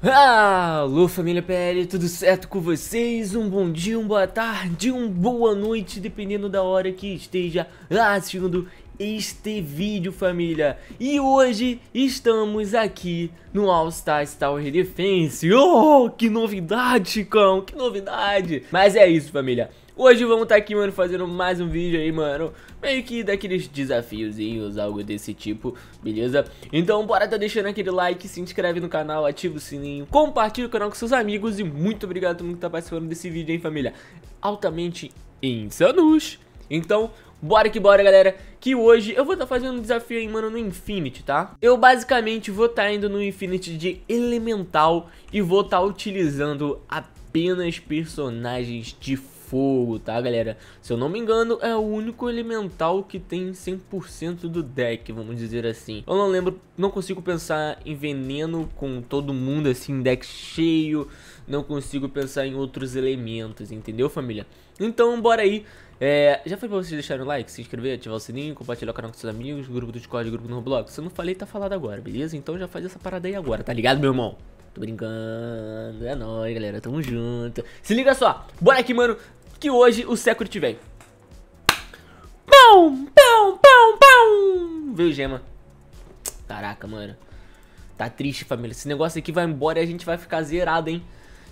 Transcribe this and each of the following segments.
Ah, alô família PL, tudo certo com vocês? Um bom dia, uma boa tarde, uma boa noite, dependendo da hora que esteja assistindo este vídeo família. E hoje estamos aqui no All Stars Tower Defense. Oh, que novidade, cão, que novidade! Mas é isso família. Hoje vamos estar tá aqui, mano, fazendo mais um vídeo aí, mano Meio que daqueles desafiozinhos, algo desse tipo, beleza? Então bora tá deixando aquele like, se inscreve no canal, ativa o sininho Compartilha o canal com seus amigos e muito obrigado a todo mundo que tá participando desse vídeo, hein, família Altamente insanos Então, Bora que bora, galera, que hoje eu vou estar tá fazendo um desafio aí, mano, no Infinity, tá? Eu basicamente vou estar tá indo no Infinity de Elemental e vou estar tá utilizando a apenas personagens de fogo, tá galera? Se eu não me engano, é o único elemental que tem 100% do deck, vamos dizer assim. Eu não lembro, não consigo pensar em veneno com todo mundo assim, deck cheio, não consigo pensar em outros elementos, entendeu família? Então bora aí, é, já foi pra vocês deixarem o like, se inscrever, ativar o sininho, compartilhar o canal com seus amigos, grupo do Discord, grupo no Roblox. Se eu não falei, tá falado agora, beleza? Então já faz essa parada aí agora, tá ligado meu irmão? Tô brincando. É nóis, galera. Tamo junto. Se liga só. Bora aqui, mano. Que hoje o Secret vem. Pão, pão, pão, pão. Veio gema. Caraca, mano. Tá triste, família. Esse negócio aqui vai embora e a gente vai ficar zerado, hein?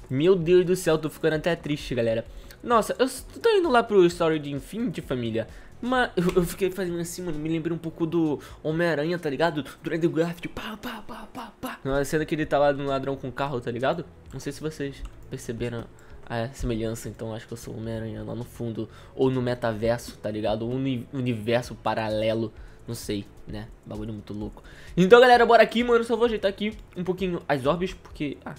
Meu Deus do céu, tô ficando até triste, galera. Nossa, eu tô indo lá pro Story de Infinity, família. Mas eu, eu fiquei fazendo assim, mano. Me lembrei um pouco do Homem-Aranha, tá ligado? Do Andrew Garfield. Pá, pá, pá, pá, pá. Na cena que ele tá lá no ladrão com o carro, tá ligado? Não sei se vocês perceberam a semelhança, então acho que eu sou o Homem-Aranha lá no fundo, ou no metaverso, tá ligado? Ou no universo paralelo, não sei, né? Bagulho muito louco. Então, galera, bora aqui, mano, só vou ajeitar aqui um pouquinho as orbes, porque... Ah,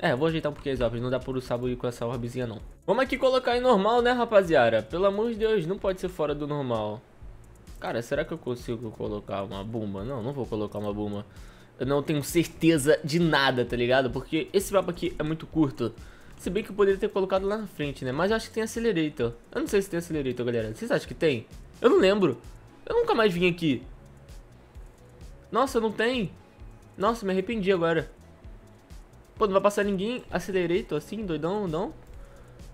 é, vou ajeitar um pouquinho as orbes, não dá por o Sabo ir com essa orbezinha, não. Vamos aqui colocar em normal, né, rapaziada? Pelo amor de Deus, não pode ser fora do normal. Cara, será que eu consigo colocar uma bomba? Não, não vou colocar uma bomba eu não tenho certeza de nada, tá ligado? Porque esse mapa aqui é muito curto. Se bem que eu poderia ter colocado lá na frente, né? Mas eu acho que tem acelerator. Eu não sei se tem acelerator, galera. Vocês acham que tem? Eu não lembro. Eu nunca mais vim aqui. Nossa, não tem. Nossa, me arrependi agora. Pô, não vai passar ninguém acelerator assim, doidão, não?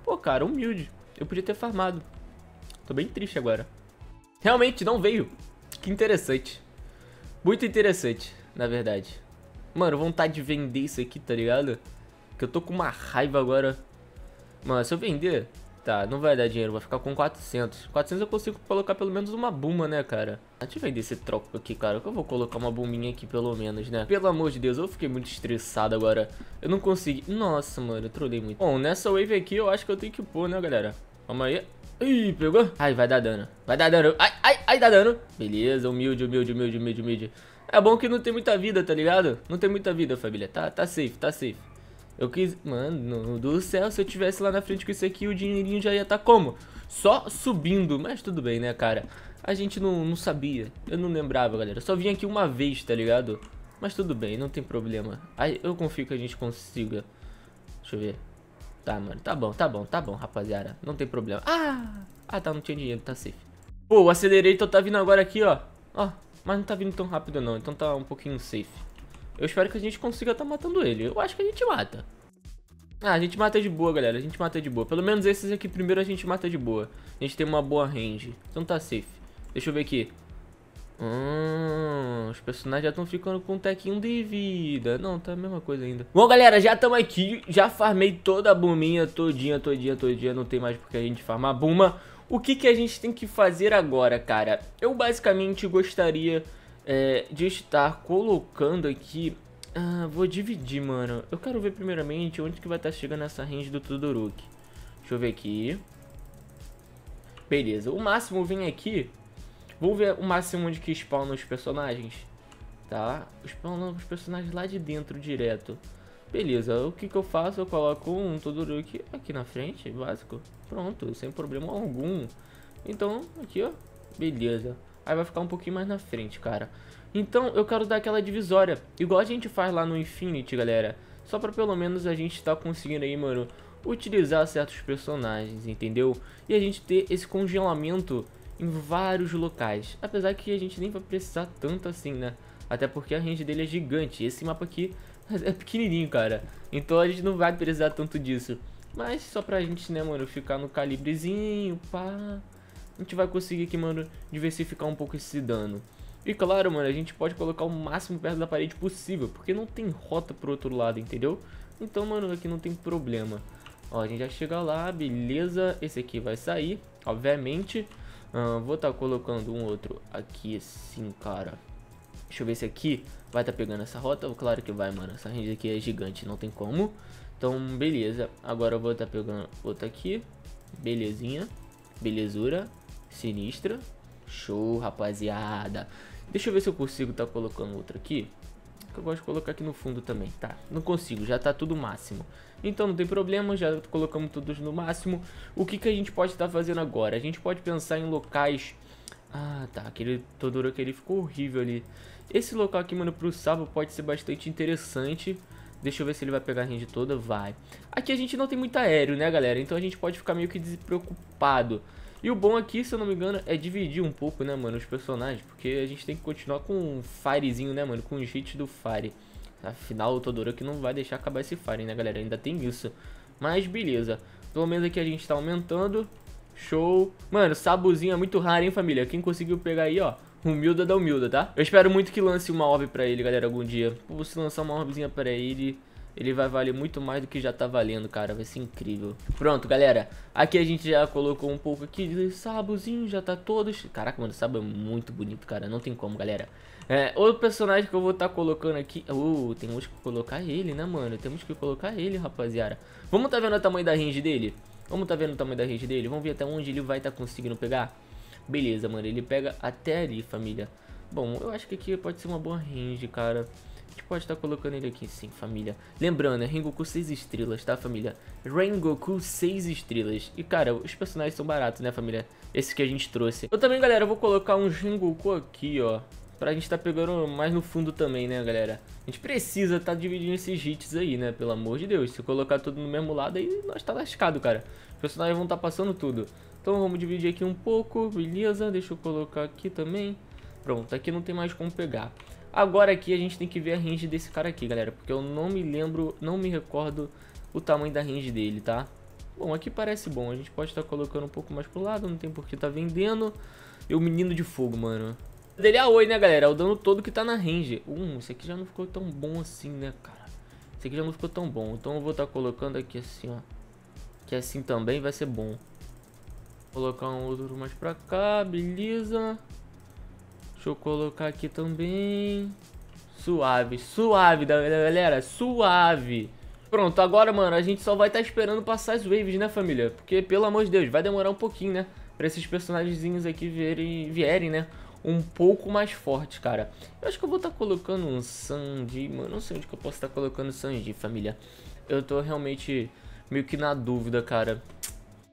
Pô, cara, humilde. Eu podia ter farmado. Tô bem triste agora. Realmente não veio. Que interessante. Muito interessante na verdade. Mano, vontade de vender isso aqui, tá ligado? Que eu tô com uma raiva agora. Mano, se eu vender... Tá, não vai dar dinheiro, vou ficar com 400. 400 eu consigo colocar pelo menos uma buma, né, cara? Deixa eu vender esse troco aqui, cara, que eu vou colocar uma buminha aqui pelo menos, né? Pelo amor de Deus, eu fiquei muito estressado agora. Eu não consegui... Nossa, mano, eu trolei muito. Bom, nessa wave aqui eu acho que eu tenho que pôr, né, galera? Vamos aí. Ih, pegou? Ai, vai dar dano. Vai dar dano. Ai, ai, ai, dá dano. Beleza, humilde, humilde, humilde, humilde, humilde. É bom que não tem muita vida, tá ligado? Não tem muita vida, família. Tá, tá safe, tá safe. Eu quis... Mano, do céu, se eu tivesse lá na frente com isso aqui, o dinheirinho já ia estar tá como? Só subindo. Mas tudo bem, né, cara? A gente não, não sabia. Eu não lembrava, galera. Eu só vim aqui uma vez, tá ligado? Mas tudo bem, não tem problema. Aí eu confio que a gente consiga. Deixa eu ver. Tá, mano. Tá bom, tá bom, tá bom, rapaziada. Não tem problema. Ah! Ah, tá, não tinha dinheiro, tá safe. Pô, o acelerator então tá vindo agora aqui, ó. Ó, mas não tá vindo tão rápido não, então tá um pouquinho safe. Eu espero que a gente consiga tá matando ele. Eu acho que a gente mata. Ah, a gente mata de boa, galera. A gente mata de boa. Pelo menos esses aqui primeiro a gente mata de boa. A gente tem uma boa range. Então tá safe. Deixa eu ver aqui. Hum, os personagens já estão ficando com um tequinho de vida. Não, tá a mesma coisa ainda. Bom, galera, já estamos aqui. Já farmei toda a buminha, todinha, todinha, todinha. Não tem mais porque a gente farmar buma. O que, que a gente tem que fazer agora, cara? Eu basicamente gostaria é, de estar colocando aqui... Ah, vou dividir, mano. Eu quero ver primeiramente onde que vai estar tá chegando essa range do Todoroki. Deixa eu ver aqui. Beleza, o máximo vem aqui. Vou ver o máximo onde que spawnam os personagens. Tá? Spawnam os personagens lá de dentro direto. Beleza, o que que eu faço? Eu coloco um Todoroki aqui na frente, básico. Pronto, sem problema algum. Então, aqui ó, beleza. Aí vai ficar um pouquinho mais na frente, cara. Então, eu quero dar aquela divisória, igual a gente faz lá no Infinity, galera. Só pra pelo menos a gente tá conseguindo aí, mano, utilizar certos personagens, entendeu? E a gente ter esse congelamento em vários locais. Apesar que a gente nem vai precisar tanto assim, né? Até porque a range dele é gigante. Esse mapa aqui é pequenininho, cara. Então a gente não vai precisar tanto disso. Mas só pra gente, né, mano, ficar no calibrezinho, pá. A gente vai conseguir aqui, mano, diversificar um pouco esse dano. E claro, mano, a gente pode colocar o máximo perto da parede possível, porque não tem rota pro outro lado, entendeu? Então, mano, aqui não tem problema. Ó, a gente já chega lá, beleza. Esse aqui vai sair, obviamente. vou estar tá colocando um outro aqui, sim, cara. Deixa eu ver se aqui vai tá pegando essa rota. Claro que vai, mano. Essa range aqui é gigante, não tem como. Então, beleza. Agora eu vou tá pegando outra aqui. Belezinha. Belezura. Sinistra. Show, rapaziada. Deixa eu ver se eu consigo tá colocando outra aqui. Que eu gosto de colocar aqui no fundo também, tá? Não consigo, já tá tudo máximo. Então não tem problema, já colocamos todos no máximo. O que, que a gente pode estar tá fazendo agora? A gente pode pensar em locais... Ah, tá, aquele Todoroki ele ficou horrível ali. Esse local aqui, mano, pro Sabo pode ser bastante interessante. Deixa eu ver se ele vai pegar a range toda, vai. Aqui a gente não tem muito aéreo, né, galera? Então a gente pode ficar meio que despreocupado. E o bom aqui, se eu não me engano, é dividir um pouco, né, mano, os personagens. Porque a gente tem que continuar com um Firezinho, né, mano, com os hits do Fire. Afinal, o Todoroki não vai deixar acabar esse Fire, né, galera? Ainda tem isso. Mas beleza. Pelo menos aqui a gente tá aumentando. Show. Mano, Sabuzinho é muito raro, hein, família? Quem conseguiu pegar aí, ó... Humilda da humilda, tá? Eu espero muito que lance uma orb pra ele, galera, algum dia. Pô, se lançar uma orbzinha pra ele, ele vai valer muito mais do que já tá valendo, cara. Vai ser incrível. Pronto, galera. Aqui a gente já colocou um pouco aqui de sabozinho, já tá todos. Caraca, mano, sabo é muito bonito, cara. Não tem como, galera. É, outro personagem que eu vou estar tá colocando aqui... Uh, temos que colocar ele, né, mano? Temos que colocar ele, rapaziada. Vamos tá vendo o tamanho da range dele? Vamos tá vendo o tamanho da range dele? Vamos ver até onde ele vai tá conseguindo pegar? Beleza, mano, ele pega até ali, família. Bom, eu acho que aqui pode ser uma boa range, cara. A gente pode estar tá colocando ele aqui sim, família. Lembrando, é Rengoku 6 estrelas, tá, família? Rengoku 6 estrelas. E, cara, os personagens são baratos, né, família? Esse que a gente trouxe. Eu também, galera, vou colocar um Rengoku aqui, ó pra gente tá pegando mais no fundo também, né, galera? A gente precisa tá dividindo esses hits aí, né? Pelo amor de Deus. Se colocar tudo no mesmo lado, aí nós tá lascado, cara. Os personagens vão tá passando tudo. Então vamos dividir aqui um pouco, beleza? Deixa eu colocar aqui também. Pronto, aqui não tem mais como pegar. Agora aqui a gente tem que ver a range desse cara aqui, galera. Porque eu não me lembro, não me recordo o tamanho da range dele, tá? Bom, aqui parece bom. A gente pode estar tá colocando um pouco mais pro lado, não tem por que tá vendendo. E o menino de fogo, mano dele é a Oi, né, galera? É o dano todo que tá na range. Um, esse aqui já não ficou tão bom assim, né, cara? Esse aqui já não ficou tão bom. Então eu vou estar tá colocando aqui assim, ó. Que assim também vai ser bom. Vou colocar um outro mais pra cá, beleza. Deixa eu colocar aqui também. Suave, suave, galera, suave. Pronto, agora, mano, a gente só vai estar tá esperando passar as waves, né, família? Porque, pelo amor de Deus, vai demorar um pouquinho, né? Pra esses personagens aqui vierem, vierem né? um pouco mais forte, cara. Eu acho que eu vou estar tá colocando um Sanji, mano, não sei onde que eu posso estar tá colocando Sanji, família. Eu tô realmente meio que na dúvida, cara.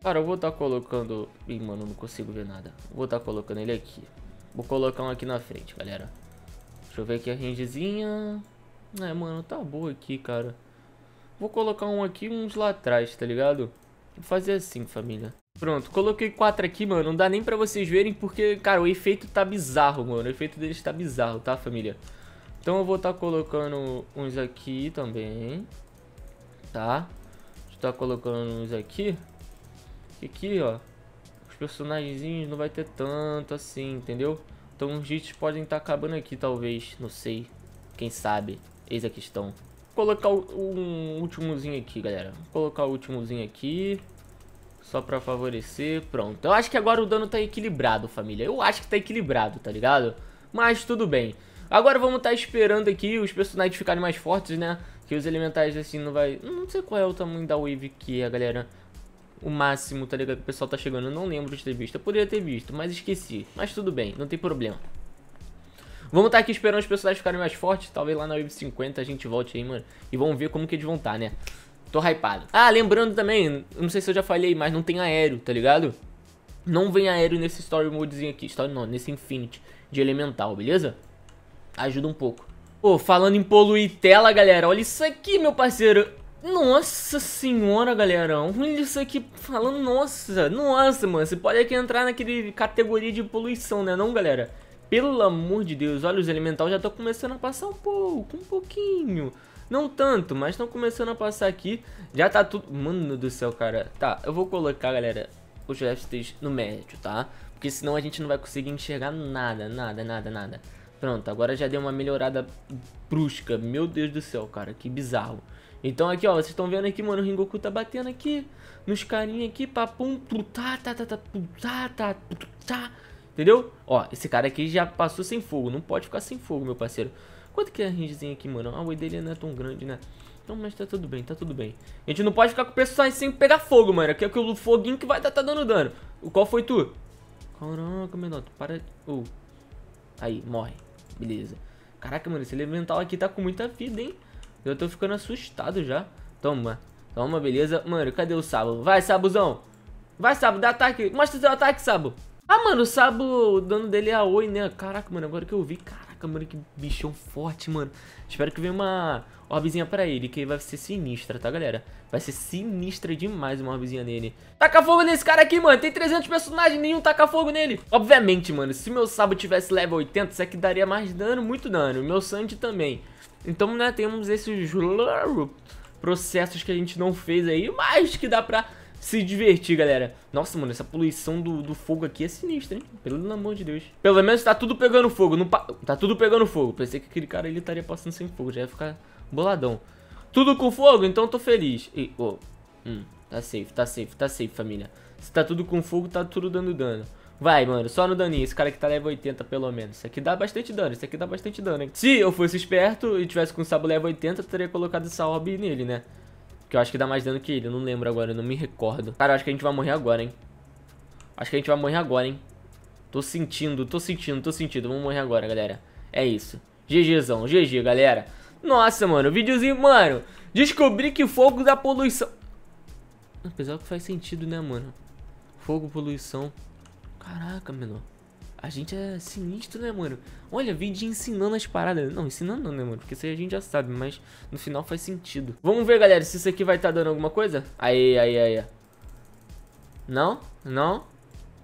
Cara, eu vou estar tá colocando... Ih, mano, não consigo ver nada. Vou estar tá colocando ele aqui. Vou colocar um aqui na frente, galera. Deixa eu ver aqui a rangezinha. É, mano, tá boa aqui, cara. Vou colocar um aqui e uns lá atrás, tá ligado? Vou fazer assim, família. Pronto, coloquei quatro aqui, mano. Não dá nem pra vocês verem, porque, cara, o efeito tá bizarro, mano. O efeito deles tá bizarro, tá, família? Então eu vou estar tá colocando uns aqui também. Tá? Vou tá colocando uns aqui. Aqui, ó. Os personagens não vai ter tanto assim, entendeu? Então os hits podem estar tá acabando aqui, talvez. Não sei. Quem sabe? Eis a questão. Vou colocar um últimozinho aqui, galera. Vou colocar o últimozinho aqui. Só pra favorecer, pronto. Eu acho que agora o dano tá equilibrado, família. Eu acho que tá equilibrado, tá ligado? Mas tudo bem. Agora vamos estar tá esperando aqui os personagens ficarem mais fortes, né? Que os elementais, assim, não vai... Não sei qual é o tamanho da wave que a galera... O máximo, tá ligado? Que o pessoal tá chegando. Eu não lembro de ter visto. Eu poderia ter visto, mas esqueci. Mas tudo bem, não tem problema. Vamos estar tá aqui esperando os personagens ficarem mais fortes. Talvez lá na Wave 50 a gente volte aí, mano. E vamos ver como que eles vão estar, tá, né? Tô hypado. Ah, lembrando também, não sei se eu já falei, mas não tem aéreo, tá ligado? Não vem aéreo nesse Story Modezinho aqui. Story não, nesse Infinity de Elemental, beleza? Ajuda um pouco. Pô, falando em poluir tela, galera, olha isso aqui, meu parceiro. Nossa senhora, galera, olha isso aqui falando, nossa, nossa, mano, você pode aqui entrar naquele categoria de poluição, né não, galera? Pelo amor de Deus, olha, os elemental já estão começando a passar um pouco, um pouquinho. Não tanto, mas estão começando a passar aqui. Já tá tudo... Mano do céu, cara. Tá, eu vou colocar, galera, os répteis no médio, tá? Porque senão a gente não vai conseguir enxergar nada, nada, nada, nada. Pronto, agora já deu uma melhorada brusca. Meu Deus do céu, cara, que bizarro. Então aqui, ó, vocês estão vendo aqui, mano, o Ringoku tá batendo aqui nos carinha aqui, papum, tá, tá, tá, tá, tá, tá, tá, entendeu? Ó, esse cara aqui já passou sem fogo, não pode ficar sem fogo, meu parceiro. Quanto que é a rangezinha aqui, mano? Ah, o dele não é tão grande, né? Então, mas tá tudo bem, tá tudo bem. A gente não pode ficar com o pessoal sem pegar fogo, mano. Aqui é o foguinho que vai tá, tá dando dano. O qual foi tu? Caraca, menor, para... Oh. Aí, morre. Beleza. Caraca, mano, esse elemental aqui tá com muita vida, hein? Eu tô ficando assustado já. Toma. Toma, beleza. Mano, cadê o Sabo? Vai, Sabuzão. Vai, Sabo, dá ataque. Mostra seu ataque, Sabo. Ah, mano, o Sabo, o dano dele é a Oi, né? Caraca, mano, agora que eu vi, caraca, mano, que bichão forte, mano. Espero que venha uma orbezinha pra ele, que vai ser sinistra, tá, galera? Vai ser sinistra demais uma orbezinha nele. Taca fogo nesse cara aqui, mano. Tem 300 personagens, nenhum taca fogo nele. Obviamente, mano, se meu Sabo tivesse level 80, isso aqui daria mais dano, muito dano. Meu Sandy também. Então, né, temos esses processos que a gente não fez aí, mas que dá pra se divertir, galera. Nossa, mano, essa poluição do, do fogo aqui é sinistra, hein? Pelo amor de Deus. Pelo menos tá tudo pegando fogo. Não pa... Tá tudo pegando fogo. Pensei que aquele cara ele estaria passando sem fogo. Já ia ficar boladão. Tudo com fogo? Então tô feliz. E, oh. hum, tá safe, tá safe, tá safe, família. Se tá tudo com fogo, tá tudo dando dano. Vai, mano, só no daninho. Esse cara que tá level 80, pelo menos. Isso aqui dá bastante dano, isso aqui dá bastante dano, hein? Se eu fosse esperto e tivesse com o sabo level 80, eu teria colocado essa orb nele, né? Que eu acho que dá mais dano que ele. Eu não lembro agora, eu não me recordo. Cara, eu acho que a gente vai morrer agora, hein. Acho que a gente vai morrer agora, hein. Tô sentindo, tô sentindo, tô sentindo. Vamos morrer agora, galera. É isso. GGzão, GG, galera. Nossa, mano, videozinho, mano. Descobri que fogo dá poluição. Apesar que faz sentido, né, mano? Fogo, poluição. Caraca, menor. A gente é sinistro, né, mano? Olha, vídeo ensinando as paradas. Não, ensinando não, né, mano? Porque isso aí a gente já sabe, mas no final faz sentido. Vamos ver, galera, se isso aqui vai estar tá dando alguma coisa. Aí, aí, aí. Não? Não?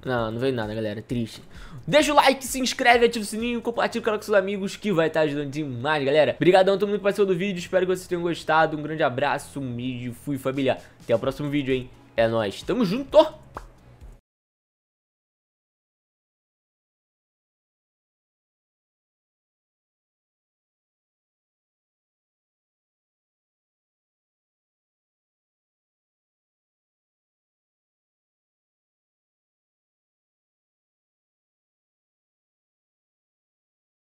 Não, não veio nada, galera. Triste. Deixa o like, se inscreve, ativa o sininho, compartilha o canal com seus amigos que vai estar tá ajudando demais, galera. Obrigadão a todo mundo que participou do vídeo. Espero que vocês tenham gostado. Um grande abraço, um vídeo. Fui, família. Até o próximo vídeo, hein? É nóis. Tamo junto!